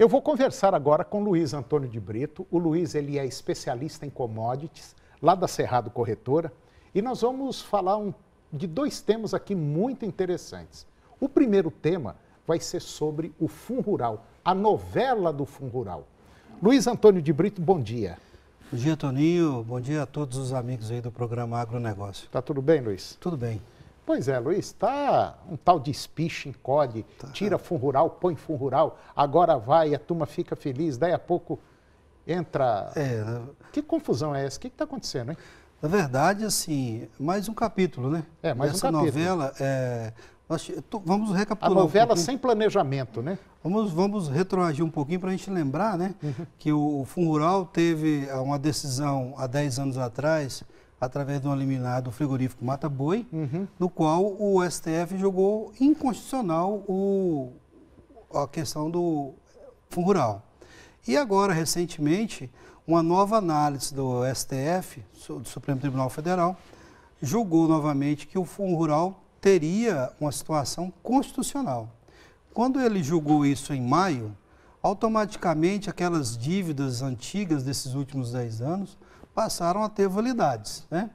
Eu vou conversar agora com Luiz Antônio de Brito. O Luiz ele é especialista em commodities, lá da Cerrado Corretora, e nós vamos falar um, de dois temas aqui muito interessantes. O primeiro tema vai ser sobre o Fundo Rural, a novela do Fundo Rural. Luiz Antônio de Brito, bom dia. Bom dia, Toninho. Bom dia a todos os amigos aí do programa Agronegócio. Tá tudo bem, Luiz? Tudo bem. Pois é, Luiz, está um tal de espiche, encolhe, tá. tira fundo rural, põe fundo rural, agora vai, a turma fica feliz, daí a pouco entra. É, que confusão é essa? O que está acontecendo, hein? Na verdade, assim, mais um capítulo, né? É, mais Nessa um capítulo. novela, é, nós, vamos recapitular. A novela um sem planejamento, né? Vamos, vamos retroagir um pouquinho para a gente lembrar, né? Uhum. Que o, o Fundo Rural teve é, uma decisão há 10 anos atrás através de um liminar do frigorífico Mata Boi, uhum. no qual o STF julgou inconstitucional o, a questão do fundo rural. E agora, recentemente, uma nova análise do STF, do Supremo Tribunal Federal, julgou novamente que o fundo rural teria uma situação constitucional. Quando ele julgou isso em maio, automaticamente aquelas dívidas antigas desses últimos 10 anos passaram a ter validades. Né?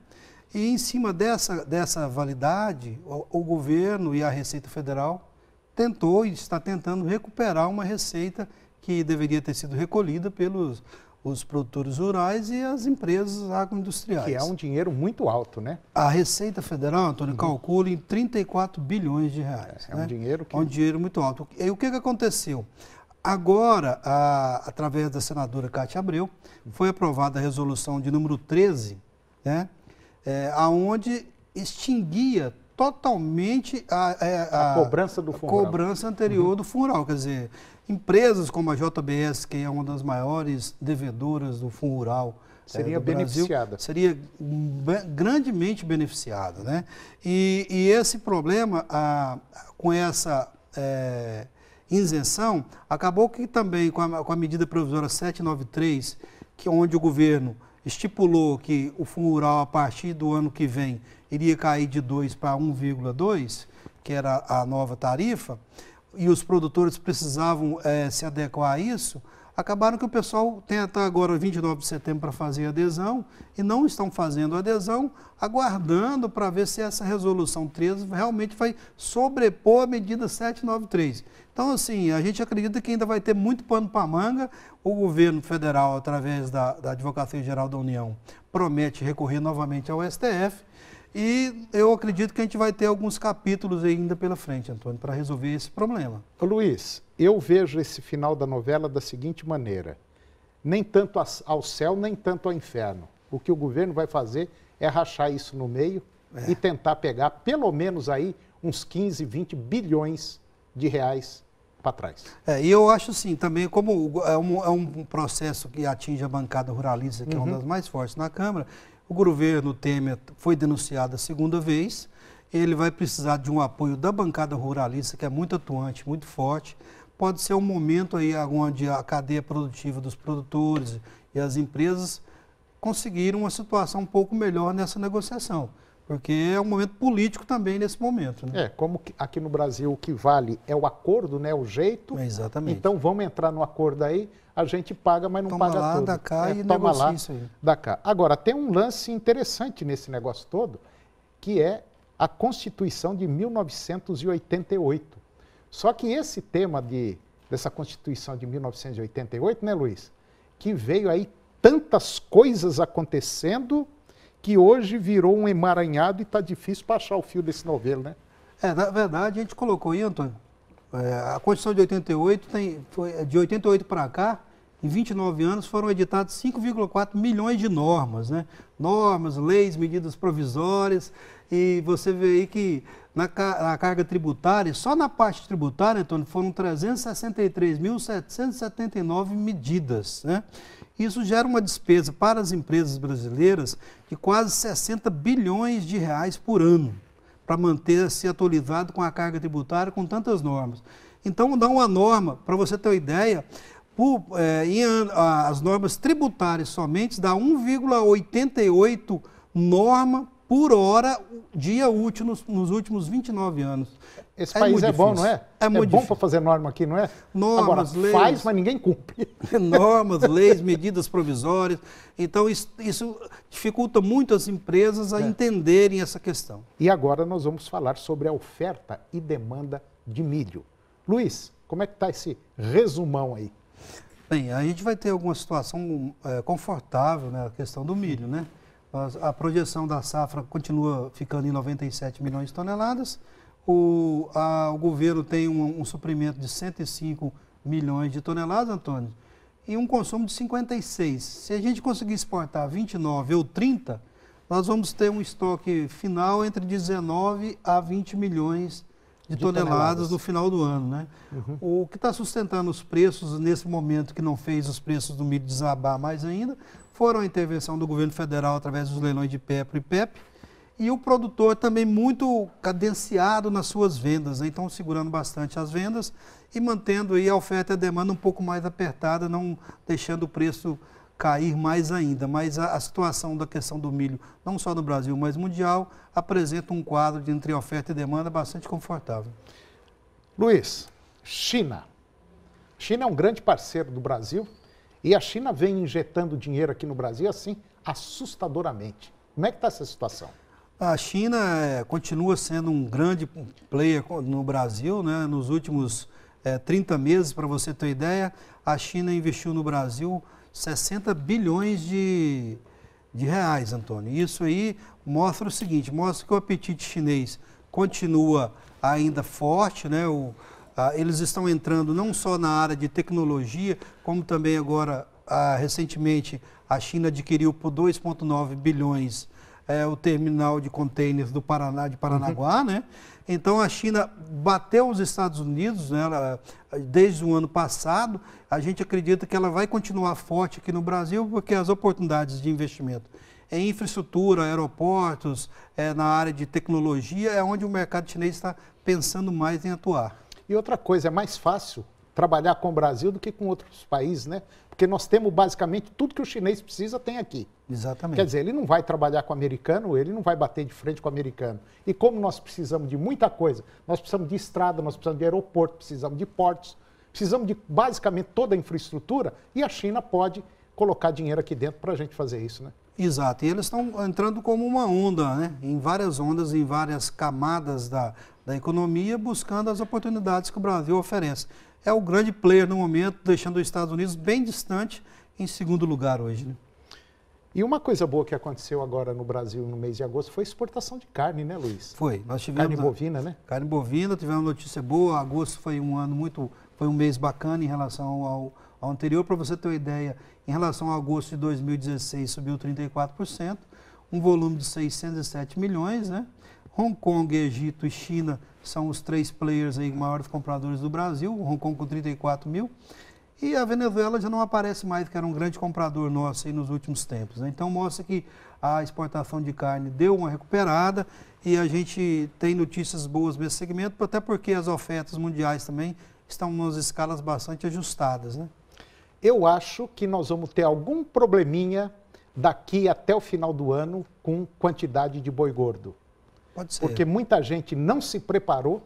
E em cima dessa, dessa validade, o, o governo e a Receita Federal tentou e está tentando recuperar uma receita que deveria ter sido recolhida pelos os produtores rurais e as empresas agroindustriais. Que é um dinheiro muito alto, né? A Receita Federal, Antônio, uhum. calcula em 34 bilhões de reais. É, é né? um dinheiro que... É um dinheiro muito alto. E o que, que aconteceu? Agora, a, através da senadora Cátia Abreu, foi aprovada a resolução de número 13, né, é, aonde extinguia totalmente a, a, é, a, a, cobrança do funeral. cobrança anterior uhum. do funeral. Quer dizer, empresas como a JBS, que é uma das maiores devedoras do funeral, é, seria é, do beneficiada. Brasil, seria grandemente beneficiada. Né? E, e esse problema, a, com essa é, isenção, acabou que também com a, com a medida provisória 793, que onde o governo estipulou que o fundo rural a partir do ano que vem iria cair de 2 para 1,2, que era a nova tarifa, e os produtores precisavam é, se adequar a isso, acabaram que o pessoal tem até agora 29 de setembro para fazer adesão e não estão fazendo adesão, aguardando para ver se essa resolução 13 realmente vai sobrepor a medida 793. Então, assim, a gente acredita que ainda vai ter muito pano para manga. O governo federal, através da, da Advocacia Geral da União, promete recorrer novamente ao STF. E eu acredito que a gente vai ter alguns capítulos ainda pela frente, Antônio, para resolver esse problema. Luiz, eu vejo esse final da novela da seguinte maneira: nem tanto ao céu, nem tanto ao inferno. O que o governo vai fazer é rachar isso no meio é. e tentar pegar pelo menos aí uns 15, 20 bilhões de reais para trás. É, e eu acho assim, também, como é um, é um processo que atinge a bancada ruralista, que uhum. é uma uhum. das mais fortes na Câmara, o governo Temer foi denunciado a segunda vez. Ele vai precisar de um apoio da bancada ruralista, que é muito atuante, muito forte. Pode ser um momento aí onde a cadeia produtiva dos produtores e as empresas conseguiram uma situação um pouco melhor nessa negociação. Porque é um momento político também nesse momento. Né? É, como aqui no Brasil o que vale é o acordo, né? o jeito. É exatamente. Então vamos entrar no acordo aí, a gente paga, mas não toma paga lá, tudo. Dá cá é, e toma lá, isso aí. dá cá. Agora, tem um lance interessante nesse negócio todo, que é a Constituição de 1988. Só que esse tema de, dessa Constituição de 1988, né, Luiz? Que veio aí tantas coisas acontecendo que hoje virou um emaranhado e está difícil para achar o fio desse novelo, né? É, na verdade, a gente colocou aí, Antônio, é, a Constituição de 88 tem, foi, é, de 88 para cá, em 29 anos foram editados 5,4 milhões de normas, né? normas, leis, medidas provisórias, e você vê aí que na, na carga tributária, só na parte tributária, Antônio, foram 363.779 medidas. Né? Isso gera uma despesa para as empresas brasileiras de quase 60 bilhões de reais por ano, para manter-se atualizado com a carga tributária, com tantas normas. Então, dá uma norma, para você ter uma ideia, por, é, em, as normas tributárias somente dá 1,88 norma por hora dia útil nos, nos últimos 29 anos. Esse é país é bom, não é? É, é bom para fazer norma aqui, não é? Normas, Agora, leis. Faz, mas ninguém cumpre. Normas, leis, medidas provisórias. Então, isso, isso dificulta muito as empresas a é. entenderem essa questão. E agora nós vamos falar sobre a oferta e demanda de milho. Luiz, como é que está esse resumão aí? Bem, a gente vai ter alguma situação é, confortável na né, questão do milho, né? A, a projeção da safra continua ficando em 97 milhões de toneladas. O, a, o governo tem um, um, suprimento de 105 milhões de toneladas, Antônio, e um consumo de 56. Se a gente conseguir exportar 29 ou 30, nós vamos ter um estoque final entre 19 a 20 milhões de de, de toneladas, toneladas, no final do ano. Né? Uhum. O que está sustentando os preços nesse momento que não fez os preços do milho desabar mais ainda foram a intervenção do governo federal através dos leilões de PEPRO e PEP e o produtor também muito cadenciado nas suas vendas, né? então segurando bastante as vendas e mantendo aí a oferta e a demanda um pouco mais apertada, não deixando o preço cair mais ainda, mas a, a, situação da questão do milho, não só no Brasil, mas mundial, apresenta um quadro de entre oferta e demanda bastante confortável. Luiz, China. China é um grande parceiro do Brasil e a China vem injetando dinheiro aqui no Brasil assim assustadoramente. Como é que está essa situação? A China é, continua sendo um grande player no Brasil, né? Nos últimos é, 30 meses, para você ter ideia, a China investiu no Brasil 60 bilhões de, de reais, Antônio. Isso aí mostra o seguinte, mostra que o apetite chinês continua ainda forte, né? O, a, eles estão entrando não só na área de tecnologia, como também agora, a, recentemente, a China adquiriu por 2,9 bilhões é, o terminal de contêineres do Paraná, de Paranaguá, uhum. né? Então a China bateu os Estados Unidos né, desde o ano passado. A gente acredita que ela vai continuar forte aqui no Brasil porque as oportunidades de investimento em infraestrutura, aeroportos, é, na área de tecnologia, é onde o mercado chinês está pensando mais em atuar. E outra coisa, é mais fácil trabalhar com o Brasil do que com outros países, né? Porque nós temos basicamente tudo que o chinês precisa tem aqui. Exatamente. Quer dizer, ele não vai trabalhar com o americano, ele não vai bater de frente com o americano. E como nós precisamos de muita coisa, nós precisamos de estrada, nós precisamos de aeroporto, precisamos de portos, precisamos de basicamente toda a infraestrutura e a China pode colocar dinheiro aqui dentro para a gente fazer isso, né? Exato, e eles estão entrando como uma onda, né? em várias ondas, em várias camadas da, da economia, buscando as oportunidades que o Brasil oferece. É o grande player no momento, deixando os Estados Unidos bem distante, em segundo lugar hoje. Né? E uma coisa boa que aconteceu agora no Brasil no mês de agosto foi a exportação de carne, né, Luiz? Foi. Nós tivemos carne bovina, né? Carne bovina, tivemos notícia boa. Agosto foi um ano muito foi um mês bacana em relação ao, ao anterior. Para você ter uma ideia, em relação a agosto de 2016 subiu 34%, um volume de 607 milhões, né? Hong Kong, Egito e China são os três players aí maiores compradores do Brasil, Hong Kong com 34 mil. E a Venezuela já não aparece mais, que era um grande comprador nosso aí nos últimos tempos. Né? Então mostra que a exportação de carne deu uma recuperada e a gente tem notícias boas nesse segmento, até porque as ofertas mundiais também estão nas escalas bastante ajustadas, né? Eu acho que nós vamos ter algum probleminha daqui até o final do ano com quantidade de boi gordo. Pode ser. Porque muita gente não se preparou,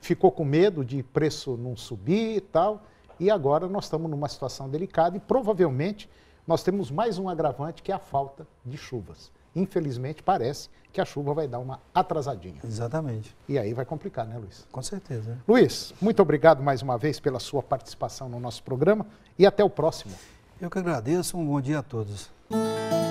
ficou com medo de preço não subir e tal, e agora nós estamos numa situação delicada e provavelmente nós temos mais um agravante que é a falta de chuvas infelizmente parece que a chuva vai dar uma atrasadinha. Exatamente. E aí vai complicar, né, Luiz? Com certeza. Luiz, muito obrigado mais uma vez pela sua participação no nosso programa e até o próximo. Eu que agradeço, um bom dia a todos.